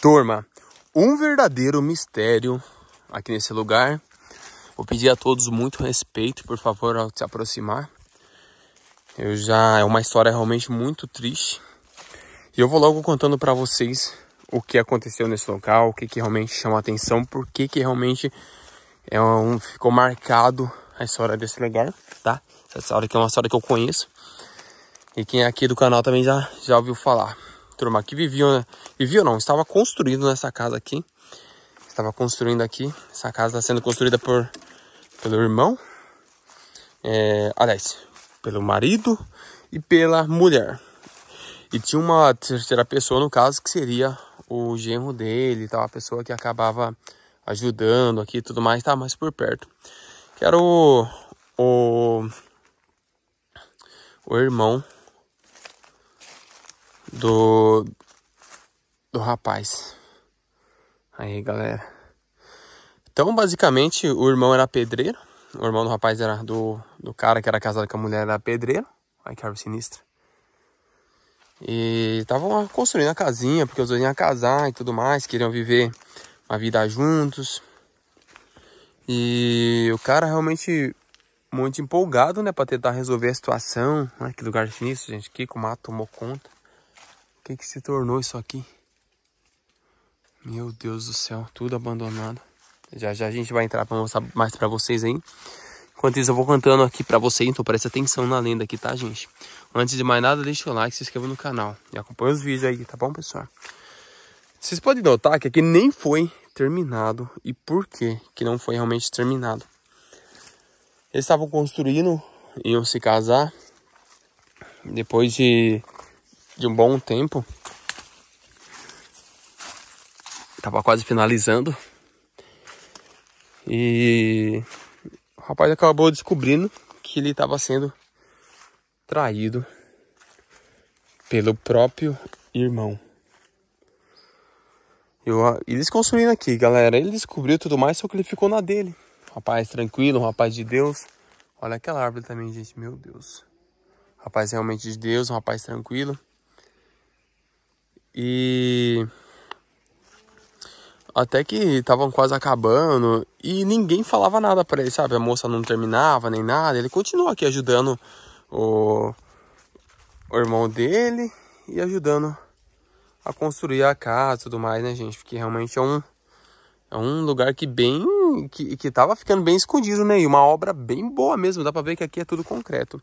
Turma, um verdadeiro mistério aqui nesse lugar. Vou pedir a todos muito respeito, por favor, ao se aproximar. Eu já é uma história realmente muito triste. E eu vou logo contando para vocês o que aconteceu nesse local, o que, que realmente chama a atenção, por que, que realmente é um, ficou marcado a história desse lugar, tá? Essa história aqui é uma história que eu conheço. E quem é aqui do canal também já, já ouviu falar turma que vivia, né? vivia não, estava construindo nessa casa aqui. Estava construindo aqui. Essa casa está sendo construída por pelo irmão, é, aliás, pelo marido e pela mulher. E tinha uma terceira pessoa no caso que seria o genro dele, tal, a pessoa que acabava ajudando aqui e tudo mais, tá mais por perto. Que era o, o, o irmão do do rapaz. Aí, galera. Então, basicamente, o irmão era pedreiro. O irmão do rapaz era do, do cara que era casado com a mulher, era pedreiro. Ai, que árvore sinistra. E estavam construindo a casinha, porque os dois iam casar e tudo mais, queriam viver uma vida juntos. E o cara realmente muito empolgado, né, pra tentar resolver a situação. Ai, né, que lugar sinistro, gente. Que o mato tomou conta que, que se tornou isso aqui? Meu Deus do céu, tudo abandonado. Já já a gente vai entrar para mostrar mais para vocês aí. Enquanto isso, eu vou cantando aqui para vocês, então preste atenção na lenda aqui, tá, gente? Antes de mais nada, deixa o like, se inscreva no canal e acompanha os vídeos aí, tá bom, pessoal? Vocês podem notar que aqui nem foi terminado e por que que não foi realmente terminado. Eles estavam construindo, iam se casar, depois de de um bom tempo. Tava quase finalizando. E o rapaz acabou descobrindo que ele estava sendo traído pelo próprio irmão. Eu, ah, eles construindo aqui, galera. Ele descobriu tudo mais, só que ele ficou na dele. Rapaz tranquilo, um rapaz de Deus. Olha aquela árvore também, gente. Meu Deus. Rapaz realmente de Deus, um rapaz tranquilo. E até que estavam quase acabando e ninguém falava nada para ele, sabe? A moça não terminava nem nada. Ele continuou aqui ajudando o, o irmão dele e ajudando a construir a casa e tudo mais, né, gente? Porque realmente é um, é um lugar que bem que, que tava ficando bem escondido, né? E uma obra bem boa mesmo, dá para ver que aqui é tudo concreto.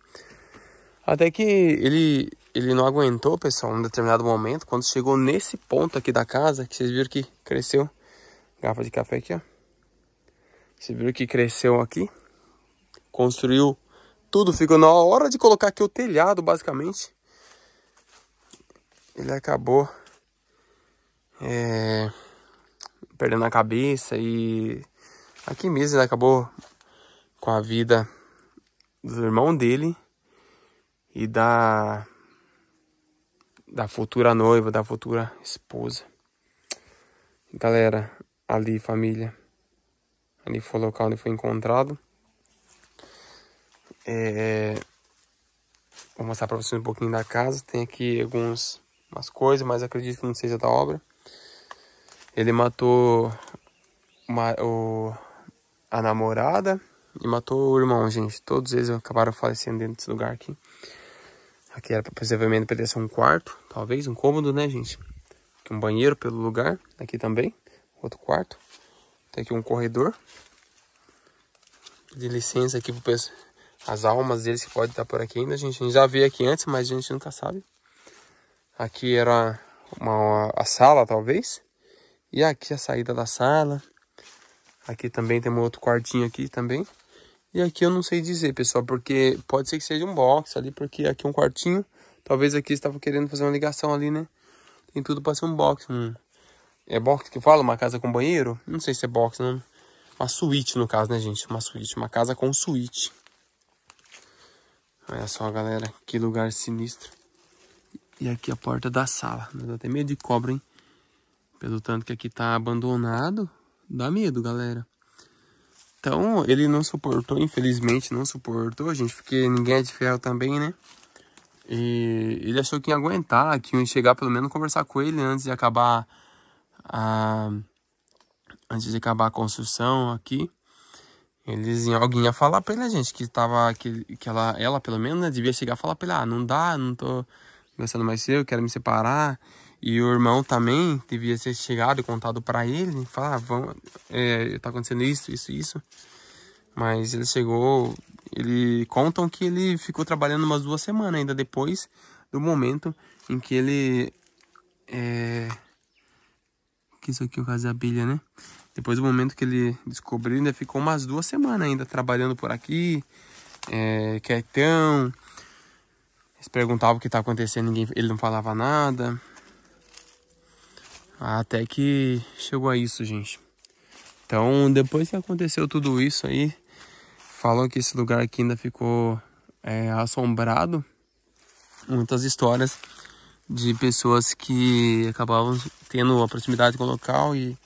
Até que ele ele não aguentou, pessoal, um determinado momento. Quando chegou nesse ponto aqui da casa, que vocês viram que cresceu. Garrafa de café aqui, ó. Vocês viram que cresceu aqui. Construiu tudo. Ficou na hora de colocar aqui o telhado, basicamente. Ele acabou... É, perdendo a cabeça e... Aqui mesmo ele acabou com a vida do irmão dele e da da futura noiva, da futura esposa. Galera, ali família, ali foi o local onde foi encontrado. É, vou mostrar para vocês um pouquinho da casa. Tem aqui algumas coisas, mas acredito que não seja da obra. Ele matou uma, o, a namorada e matou o irmão, gente. Todos eles acabaram falecendo dentro desse lugar aqui. Aqui era possivelmente poderia ser um quarto, talvez, um cômodo, né, gente? Aqui um banheiro pelo lugar, aqui também, outro quarto. Tem aqui um corredor. De licença aqui para as almas deles que podem estar por aqui ainda, gente. A gente já veio aqui antes, mas a gente nunca sabe. Aqui era uma, a sala, talvez. E aqui a saída da sala. Aqui também tem um outro quartinho aqui também. E aqui eu não sei dizer, pessoal, porque pode ser que seja um box ali, porque aqui é um quartinho. Talvez aqui estavam querendo fazer uma ligação ali, né? Tem tudo para ser um box. Um... É box que fala? Uma casa com banheiro? Não sei se é box, não. Né? Uma suíte, no caso, né, gente? Uma suíte. Uma casa com suíte. Olha só, galera. Que lugar sinistro. E aqui a porta da sala. Dá até medo de cobra, hein? Pelo tanto que aqui tá abandonado. Dá medo, galera. Então ele não suportou, infelizmente não suportou, gente, porque ninguém é de ferro também, né? E ele achou que ia aguentar, que ia chegar pelo menos conversar com ele antes de acabar a antes de acabar a construção aqui. Eles, alguém ia falar pra ele, né, gente, que tava, que, que ela, ela pelo menos, né, devia chegar e falar pra ele, ah, não dá, não tô gostando mais seu, quero me separar. E o irmão também devia ser chegado e contado para ele, falar, ah, vamos, é, tá acontecendo isso, isso, isso. Mas ele chegou, ele contam que ele ficou trabalhando umas duas semanas ainda depois do momento em que ele é, que isso aqui é o caso da abelha, né? Depois do momento que ele descobriu, ainda ficou umas duas semanas ainda trabalhando por aqui, é, quietão. Eles perguntavam o que tá acontecendo, ninguém, ele não falava nada. Até que chegou a isso, gente. Então, depois que aconteceu tudo isso aí, falam que esse lugar aqui ainda ficou é, assombrado. Muitas histórias de pessoas que acabavam tendo a proximidade com o local e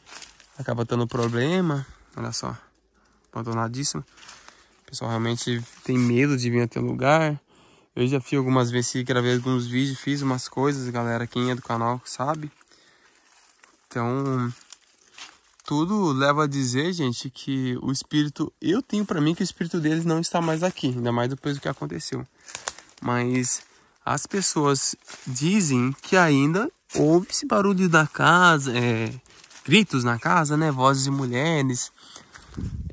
acaba tendo problema. Olha só, abandonadíssimo. O pessoal realmente tem medo de vir até o lugar. Eu já fiz algumas vezes, gravei alguns vídeos, fiz umas coisas, galera, quem é do canal sabe. Então, tudo leva a dizer, gente, que o espírito, eu tenho para mim que o espírito deles não está mais aqui, ainda mais depois do que aconteceu. Mas as pessoas dizem que ainda houve esse barulho da casa, é, gritos na casa, né? Vozes de mulheres.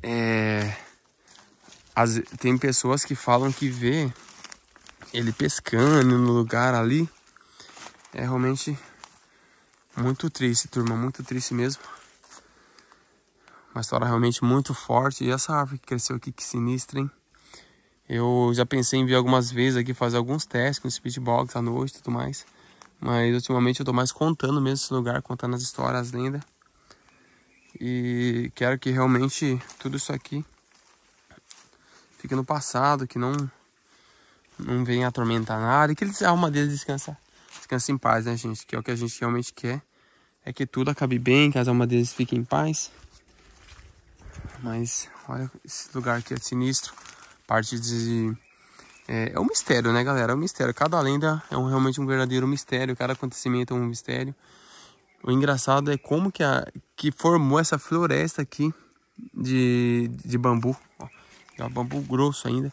É, as, tem pessoas que falam que vê ele pescando no lugar ali. É realmente muito triste, turma, muito triste mesmo. Uma história realmente muito forte. E essa árvore que cresceu aqui, que sinistra, hein? Eu já pensei em vir algumas vezes aqui fazer alguns testes com speedbox à noite e tudo mais. Mas ultimamente eu tô mais contando mesmo esse lugar, contando as histórias, as lendas. E quero que realmente tudo isso aqui fique no passado, que não, não venha atormentar nada e que eles, a alma deles descansar ficando em paz, né, gente? Que é o que a gente realmente quer. É que tudo acabe bem, que as almas deles fiquem em paz. Mas olha esse lugar aqui é sinistro. Parte de. É, é um mistério, né, galera? É um mistério. Cada lenda é um, realmente um verdadeiro mistério. Cada acontecimento é um mistério. O engraçado é como que, a, que formou essa floresta aqui de, de bambu. Ó, é bambu grosso ainda.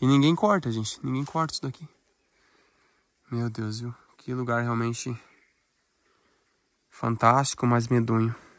E ninguém corta, gente. Ninguém corta isso daqui. Meu Deus, viu? Que lugar realmente fantástico, mas medonho.